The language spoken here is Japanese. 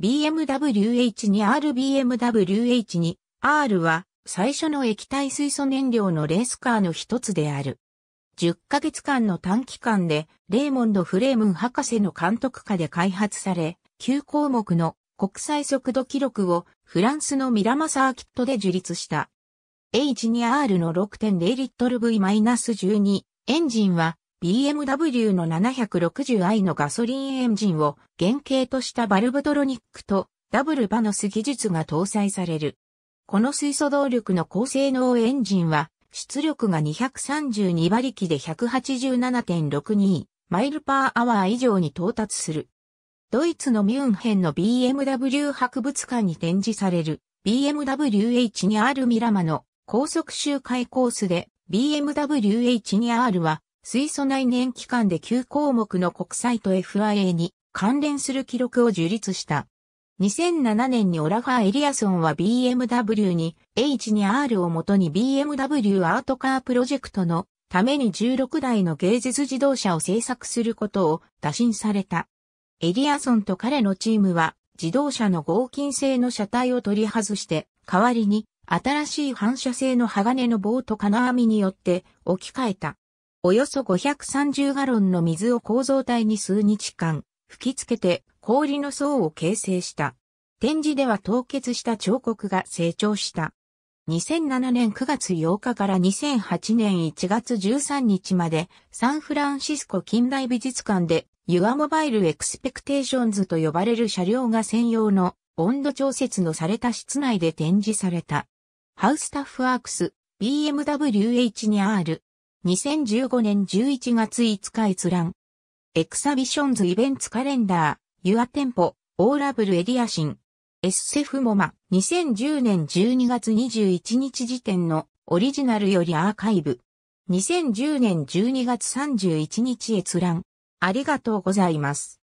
BMWH2RBMWH2 R は最初の液体水素燃料のレースカーの一つである。10ヶ月間の短期間でレーモンド・フレームン博士の監督下で開発され、9項目の国際速度記録をフランスのミラマサーキットで樹立した。H2R の6.0リットル V-12 エンジンは BMW の 760i のガソリンエンジンを原型としたバルブトロニックとダブルバノス技術が搭載される。この水素動力の高性能エンジンは出力が232馬力で187.62マイルパーアワー以上に到達する。ドイツのミュンヘンの BMW 博物館に展示される BMWH2R ミラマの高速周回コースで BMW H2R は水素内燃機関で9項目の国際と FIA に関連する記録を樹立した。2007年にオラファー・エリアソンは BMW に H2R をもとに BMW アートカープロジェクトのために16台の芸術自動車を製作することを打診された。エリアソンと彼のチームは自動車の合金製の車体を取り外して、代わりに新しい反射性の鋼の棒と金網によって置き換えた。およそ530ガロンの水を構造体に数日間吹きつけて氷の層を形成した。展示では凍結した彫刻が成長した。2007年9月8日から2008年1月13日までサンフランシスコ近代美術館でユアモバイルエクスペクテーションズと呼ばれる車両が専用の温度調節のされた室内で展示された。ハウスタッフワークス BMW H2R 2015年11月5日閲覧。エクサビションズイベンツカレンダー、ユアテンポ、オーラブルエディアシン。エスセフモマ、2010年12月21日時点のオリジナルよりアーカイブ。2010年12月31日閲覧。ありがとうございます。